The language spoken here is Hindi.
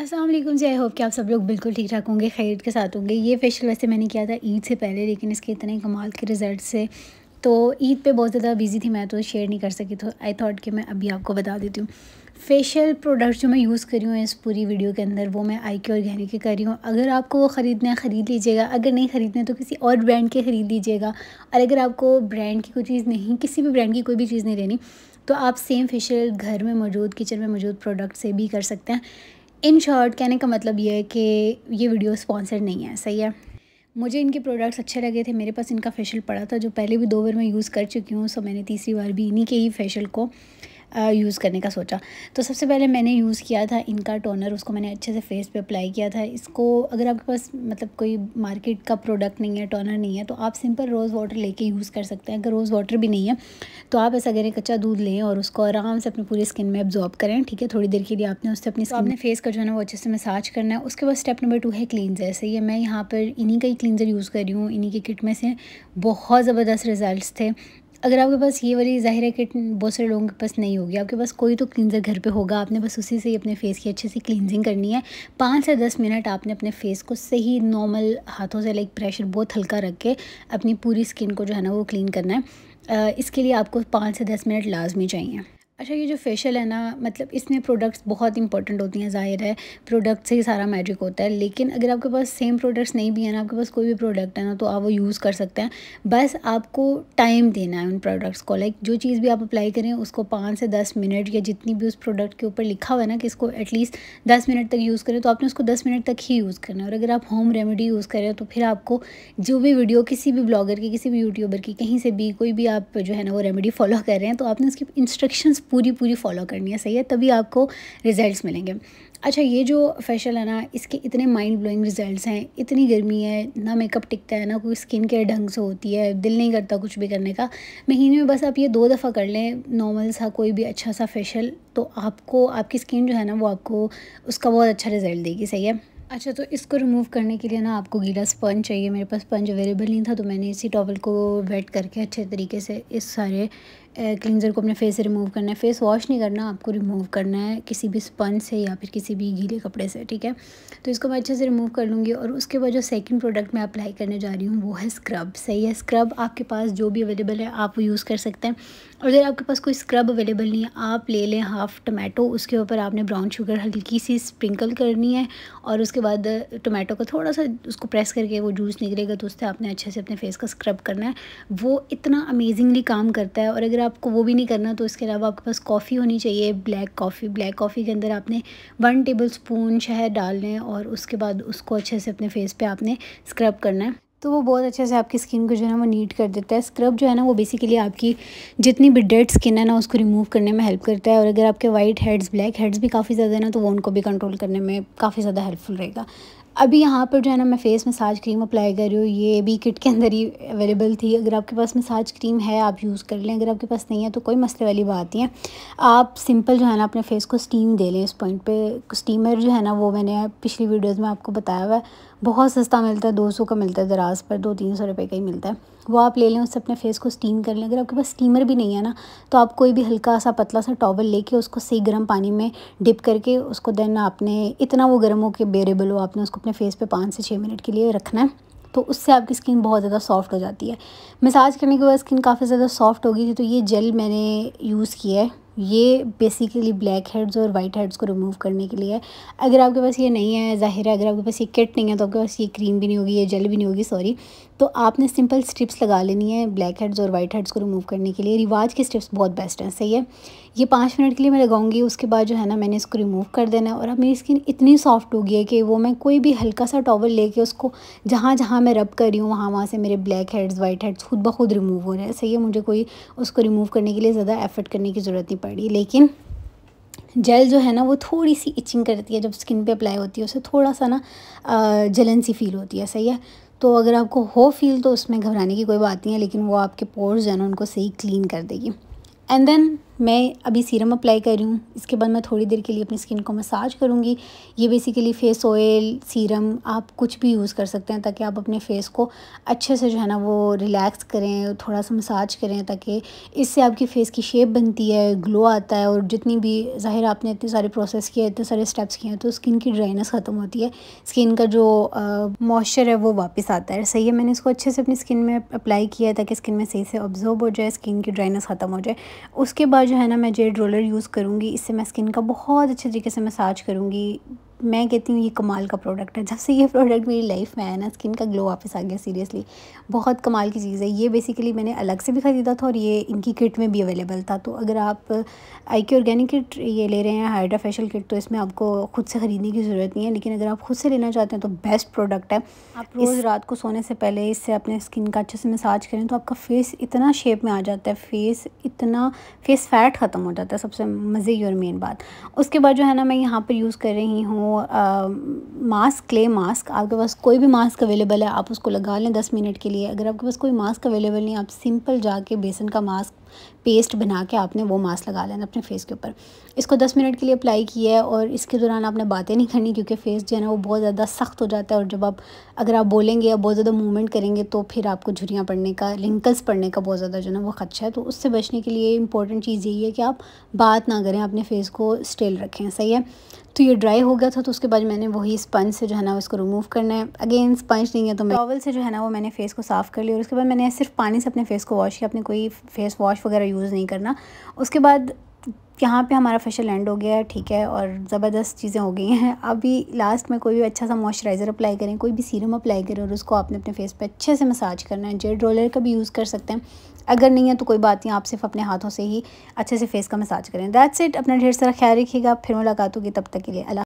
असलम जी आई होप कि आप सब लोग बिल्कुल ठीक ठाक होंगे खैरियत के साथ होंगे ये फेशियल वैसे मैंने किया था ईद से पहले लेकिन इसके इतने कमाल के रिज़ल्ट से तो ईद पे बहुत ज़्यादा बिजी थी मैं तो शेयर नहीं कर सकी तो आई थॉट कि मैं अभी आपको बता देती हूँ फेशियल प्रोडक्ट जो मैं यूज़ करी हूँ इस पूरी वीडियो के अंदर वो मैं आई के ऑर्गेनिक के कर रही हूँ अगर आपको वो ख़रीदना है ख़रीद लीजिएगा अगर नहीं ख़रीदना है तो किसी और ब्रांड के ख़रीद लीजिएगा और अगर आपको ब्रांड की कोई चीज़ नहीं किसी भी ब्रांड की कोई भी चीज़ नहीं लेनी तो आप सेम फेशियल घर में मौजूद किचन में मौजूद प्रोडक्ट से भी कर सकते हैं इन शॉर्ट कहने का मतलब ये है कि ये वीडियो स्पॉन्सर्ड नहीं है सही है मुझे इनके प्रोडक्ट्स अच्छे लगे थे मेरे पास इनका फेशियल पड़ा था जो पहले भी दो बार मैं यूज़ कर चुकी हूँ सो मैंने तीसरी बार भी इन्हीं के ही फेशियल को यूज़ करने का सोचा तो सबसे पहले मैंने यूज़ किया था इनका टोनर उसको मैंने अच्छे से फेस पे अप्लाई किया था इसको अगर आपके पास मतलब कोई मार्केट का प्रोडक्ट नहीं है टोनर नहीं है तो आप सिंपल रोज़ वाटर लेके यूज़ कर सकते हैं अगर रोज़ वाटर भी नहीं है तो आप ऐसा करें कच्चा दूध लें और उसको आराम से अपनी पूरी स्किन में एब्जॉर्ब करें ठीक है थोड़ी देर के लिए आपने उससे अपनी अपने फेस का जो है ना वो अच्छे से मसाज करना है उसके बाद स्टेप नंबर टू है क्लिनजर से ये मैं यहाँ पर इन्हीं का ही क्लींजर यूज़ कर रही हूँ इन्हीं के किट में से बहुत ज़बरदस्त रिजल्ट थे अगर आपके पास ये वाली जाहिर है कि बहुत सारे लोगों के पास नहीं होगी आपके पास कोई तो क्लिनजर घर पे होगा आपने बस उसी से ही अपने फेस की अच्छे से क्लिनजिंग करनी है पाँच से दस मिनट आपने अपने फेस को सही नॉर्मल हाथों से लाइक प्रेशर बहुत हल्का रख के अपनी पूरी स्किन को जो है ना वो क्लीन करना है इसके लिए आपको पाँच से दस मिनट लाजमी चाहिए अच्छा ये जो फेशियल है ना मतलब इसमें प्रोडक्ट्स बहुत इंपॉर्टेंट होती हैं ज़ाहिर है प्रोडक्ट से ही सारा मैजिक होता है लेकिन अगर आपके पास सेम प्रोडक्ट्स नहीं भी है ना आपके पास कोई भी प्रोडक्ट है ना तो आप वो यूज़ कर सकते हैं बस आपको टाइम देना है उन प्रोडक्ट्स को लाइक जो चीज़ भी आप अप्लाई करें उसको पाँच से दस मिनट या जितनी भी उस प्रोडक्ट के ऊपर लिखा हुआ है ना कि इसको एटलीस्ट दस मिनट तक यूज़ करें तो आपने उसको दस मिनट तक ही यूज़ करना है और अगर आप होम रेमेडी यूज़ करें तो फिर आपको जो भी वीडियो किसी भी ब्लॉगर की किसी भी यूट्यूबर की कहीं से भी कोई भी आप जो है ना वो रेमेडी फॉलो कर रहे हैं तो आपने उसकी इंस्ट्रक्शन पूरी पूरी फॉलो करनी है सही है तभी आपको रिज़ल्ट मिलेंगे अच्छा ये जो फेशियल है ना इसके इतने माइंड ब्लोइंग रिजल्ट्स हैं इतनी गर्मी है ना मेकअप टिकता है ना कोई स्किन केयर ढंग से होती है दिल नहीं करता कुछ भी करने का महीने में बस आप ये दो दफ़ा कर लें नॉर्मल सा कोई भी अच्छा सा फेशियल तो आपको आपकी स्किन जो है ना वो आपको उसका बहुत अच्छा रिजल्ट देगी सही है अच्छा तो इसको रिमूव करने के लिए ना आपको गीला स्पंज चाहिए मेरे पास स्पंज अवेलेबल नहीं था तो मैंने इसी टॉवल को वेट करके अच्छे तरीके से इस सारे क्लिनज़र को अपने फेस से रिमूव करना है फेस वॉश नहीं करना आपको रिमूव करना है किसी भी स्पंज से या फिर किसी भी गीले कपड़े से ठीक है तो इसको मैं अच्छे से रिमूव कर लूँगी और उसके बाद जो सेकंड प्रोडक्ट मैं अप्लाई करने जा रही हूँ वो है स्क्रब सही है स्क्रब आपके पास जो भी अवेलेबल है आप वो यूज़ कर सकते हैं और अगर आपके पास कोई स्क्रब अवेलेबल नहीं है आप ले लें हाफ़ टमाटो उसके ऊपर आपने ब्राउन शुगर हल्की सी स्प्रिंकल करनी है और उसके बाद टमाटो का थोड़ा सा उसको प्रेस करके वो जूस निकलेगा तो उससे आपने अच्छे से अपने फेस का स्क्रब करना है वो इतना अमेजिंगली काम करता है और अगर आप आपको वो भी नहीं करना तो इसके अलावा आपके पास कॉफ़ी होनी चाहिए ब्लैक कॉफ़ी ब्लैक कॉफ़ी के अंदर आपने वन टेबल स्पून शहद डालना है और उसके बाद उसको अच्छे से अपने फेस पे आपने स्क्रब करना है तो वो बहुत अच्छे से आपकी स्किन को जो है ना वो नीट कर देता है स्क्रब जो है ना वो बेसिकली आपकी जितनी भी डेड स्किन है ना उसको रिमूव करने में हेल्प करता है और अगर आपके वाइट हेड्स ब्लैक हेड्स भी काफ़ी ज़्यादा है ना तो वो उनको भी कंट्रोल करने में काफ़ी ज़्यादा हेल्पफुल रहेगा अभी यहाँ पर जो है ना मैं फेस मसाज क्रीम अप्लाई कर रही हूँ ये भी किट के अंदर ही अवेलेबल थी अगर आपके पास मसाज क्रीम है आप यूज़ कर लें अगर आपके पास नहीं है तो कोई मसले वाली बात नहीं है आप सिंपल जो है ना अपने फेस को स्टीम दे लें इस पॉइंट पे स्टीमर जो है ना वो मैंने पिछली वीडियोज़ में आपको बताया हुआ है बहुत सस्ता मिलता है दो सौ का मिलता है दराज पर दो तीन सौ रुपये का ही मिलता है वो आप ले लें उससे अपने फेस को स्टीम कर लें अगर आपके पास स्टीमर भी नहीं है ना तो आप कोई भी हल्का सा पतला सा टॉवल लेके उसको सही गर्म पानी में डिप करके उसको देन आपने इतना वो गर्म हो कि बेरेबल हो आपने उसको अपने फेस पर पाँच से छः मिनट के लिए रखना है तो उससे आपकी स्किन बहुत ज़्यादा सॉफ्ट हो जाती है मसाज करने के बाद स्किन काफ़ी ज़्यादा सॉफ्ट होगी तो ये जेल मैंने यूज़ किया है ये बेसिकली ब्लैक हेड्स और वाइट हेड्स को रिमूव करने के लिए है अगर आपके पास ये नहीं है ज़ाहिर है अगर आपके पास ये किट नहीं है तो आपके पास ये क्रीम भी नहीं होगी ये जेल भी नहीं होगी सॉरी तो आपने सिंपल स्ट्रिप्स लगा लेनी है ब्लैक हेड्स और वाइट हेड्स को रिमूव करने के लिए रिवाज के स्ट्रिप्स बहुत बेस्ट हैं सही है ये पाँच मिनट के लिए मैं लगाऊंगी उसके बाद जो है ना मैंने इसको रिमूव कर देना है और अब मेरी स्किन इतनी सॉफ्ट हो गई है कि वो मैं कोई भी हल्का सा टॉवल लेके उसको जहाँ जहाँ मैं रब कर रही हूँ वहाँ वहाँ से मेरे ब्लैक हेड्स वाइट हेड्स खुद ब खुद रिमूव हो रहे हैं सही है मुझे कोई उसको रिमूव करने के लिए ज़्यादा एफर्ट करने की ज़रूरत नहीं पड़ी लेकिन जेल जो है ना वो थोड़ी सी इचिंग करती है जब स्किन पे अप्लाई होती है उसे थोड़ा सा ना जलन सी फील होती है सही है तो अगर आपको हो फील तो उसमें घबराने की कोई बात नहीं है लेकिन वो आपके पोर्स जो है ना उनको सही क्लीन कर देगी एंड देन मैं अभी सीरम अप्लाई कर रही हूँ इसके बाद मैं थोड़ी देर के लिए अपनी स्किन को मसाज करूँगी ये बेसिकली फेस ऑयल सीरम आप कुछ भी यूज़ कर सकते हैं ताकि आप अपने फेस को अच्छे से जो है ना वो रिलैक्स करें थोड़ा सा मसाज करें ताकि इससे आपकी फ़ेस की शेप बनती है ग्लो आता है और जितनी भी ज़ाहिर आपने इतने सारे प्रोसेस किए इतने सारे स्टेप्स किए हैं तो स्किन की ड्राइनेस ख़त्म होती है स्किन का जो मॉइस्चर है वो वापस आता है सही है मैंने इसको अच्छे से अपनी स्किन में अप्लाई किया है ताकि स्किन में सही से ऑब्जर्व हो जाए स्किन की ड्राइनेस ख़त्म हो जाए उसके बाद जो है ना मैं जेड रोलर यूज़ करूँगी इससे मैं स्किन का बहुत अच्छे तरीके से मसाज करूँगी मैं कहती हूँ ये कमाल का प्रोडक्ट है जब से ये प्रोडक्ट मेरी लाइफ में आया ना स्किन का ग्लो वापस आ गया सीरियसली बहुत कमाल की चीज़ है ये बेसिकली मैंने अलग से भी ख़रीदा था और ये इनकी किट में भी अवेलेबल था तो अगर आप आई की ऑर्गेनिक किट ये ले रहे हैं हाइड्रा फेशियल किट तो इसमें आपको खुद से ख़रीदने की ज़रूरत नहीं है लेकिन अगर आप खुद से लेना चाहते हैं तो बेस्ट प्रोडक्ट है आप रोज़ रात को सोने से पहले इससे अपने स्किन का अच्छे से मसाज करें तो आपका फेस इतना शेप में आ जाता है फेस इतना फेस फैट ख़त्म हो जाता है सबसे मज़े और मेन बात उसके बाद जो है ना मैं यहाँ पर यूज़ कर रही हूँ मास्क क्ले मास्क आपके पास कोई भी मास्क अवेलेबल है आप उसको लगा लें दस मिनट के लिए अगर आपके पास कोई मास्क अवेलेबल नहीं आप सिंपल जाके बेसन का मास्क पेस्ट बना के आपने वो मास्क लगा लेना अपने फेस के ऊपर इसको दस मिनट के लिए अप्लाई किया है और इसके दौरान आपने बातें नहीं करनी क्योंकि फेस जो है ना वो बहुत ज़्यादा सख्त हो जाता है और जब आप अगर आप बोलेंगे या बहुत ज़्यादा मूवमेंट करेंगे तो फिर आपको झुरियाँ पड़ने का रिंकल्स पड़ने का बहुत ज़्यादा जो है ना वो खदशा है तो उससे बचने के लिए इंपॉर्टेंट चीज़ यही है कि आप बात ना करें अपने फेस को स्टेल रखें सही है तो ये ड्राई हो गया था तो उसके बाद मैंने वही स्पंज से जो है ना उसको रिमूव करना है अगेन स्पंज नहीं है तो मैं टॉवल से जो है ना वो मैंने फेस को साफ़ कर लिया और उसके बाद मैंने सिर्फ पानी से अपने फेस को वॉश किया अपने कोई फेस वॉश वगैरह यूज़ नहीं करना उसके बाद यहाँ पे हमारा फेशियल एंड हो गया है ठीक है और ज़बरदस्त चीज़ें हो गई हैं अभी लास्ट में कोई भी अच्छा सा मॉइस्चराइज़र अप्लाई करें कोई भी सीरम अप्लाई करें और उसको आपने अपने फेस पे अच्छे से मसाज करना है जेड रोलर का भी यूज़ कर सकते हैं अगर नहीं है तो कोई बात नहीं आप सिर्फ अपने हाथों से ही अच्छे से फेस का मसाज करें दैट्स इट अपना ढेर सारा ख्याल रखिएगा फिर मुलाकात होगी तब तक के लिए अला